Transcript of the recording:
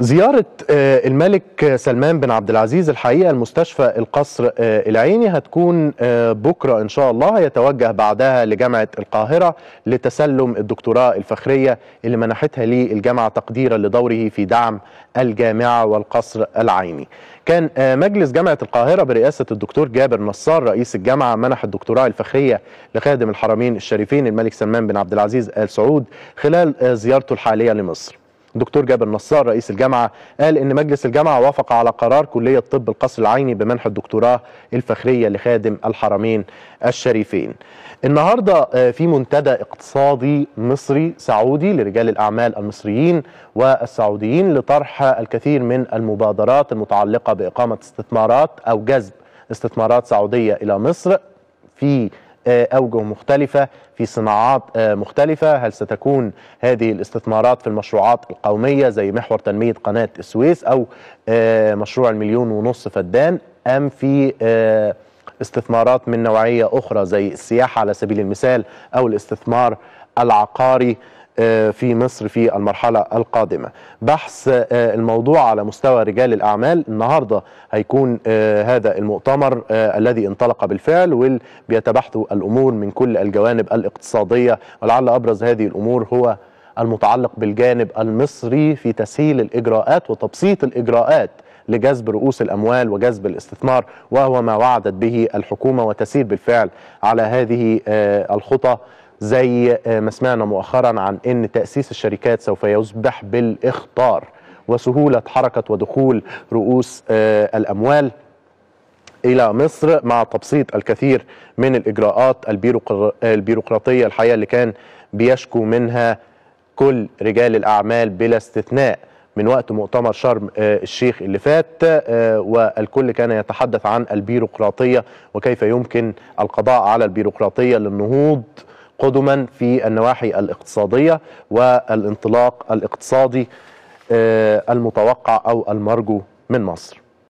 زيارة آه، الملك سلمان بن عبد العزيز الحقيقة المستشفى القصر آه، العيني هتكون آه، بكرة إن شاء الله يتوجه بعدها لجامعة القاهرة لتسلم الدكتوراه الفخرية اللي منحتها ليه الجامعة تقديرا لدوره في دعم الجامعة والقصر العيني كان مجلس جامعة القاهرة برئاسة الدكتور جابر نصار رئيس الجامعة منح الدكتوراه الفخرية لخادم الحرمين الشريفين الملك سلمان بن عبد العزيز آل سعود خلال زيارته الحالية لمصر دكتور جابر نصار رئيس الجامعه قال ان مجلس الجامعه وافق على قرار كليه طب القصر العيني بمنح الدكتوراه الفخريه لخادم الحرمين الشريفين. النهارده آه، في منتدى اقتصادي مصري سعودي لرجال الاعمال المصريين والسعوديين لطرح الكثير من المبادرات المتعلقه باقامه استثمارات او جذب استثمارات سعوديه الى مصر في آه، أوجه مختلفة في صناعات آه، مختلفة هل ستكون هذه الاستثمارات في المشروعات القومية زي محور تنمية قناة السويس أو آه، مشروع المليون ونص فدان أم في استثمارات من نوعية أخرى زي السياحة على سبيل المثال أو الاستثمار العقاري آه، في مصر في المرحلة القادمة بحث آه، الموضوع على مستوى رجال الأعمال النهاردة هيكون آه، هذا المؤتمر الذي انطلق بالفعل وبيتبحث الأمور من كل الجوانب الاقتصادية ولعل أبرز هذه الأمور هو المتعلق بالجانب المصري في تسهيل الإجراءات وتبسيط الإجراءات لجذب رؤوس الأموال وجذب الاستثمار وهو ما وعدت به الحكومة وتسير بالفعل على هذه الخطى زي آه، ما سمعنا مؤخرا عن ان تاسيس الشركات سوف يصبح بالاخطار وسهوله حركه ودخول رؤوس آه، الاموال الى مصر مع تبسيط الكثير من الاجراءات البيروقراطيه الحقيقه اللي كان بيشكو منها كل رجال الاعمال بلا استثناء من وقت مؤتمر شرم آه، الشيخ اللي فات والكل كان يتحدث عن البيروقراطيه وكيف يمكن القضاء على البيروقراطيه للنهوض قدما في النواحي الاقتصادية والانطلاق الاقتصادي آه، المتوقع أو المرجو من مصر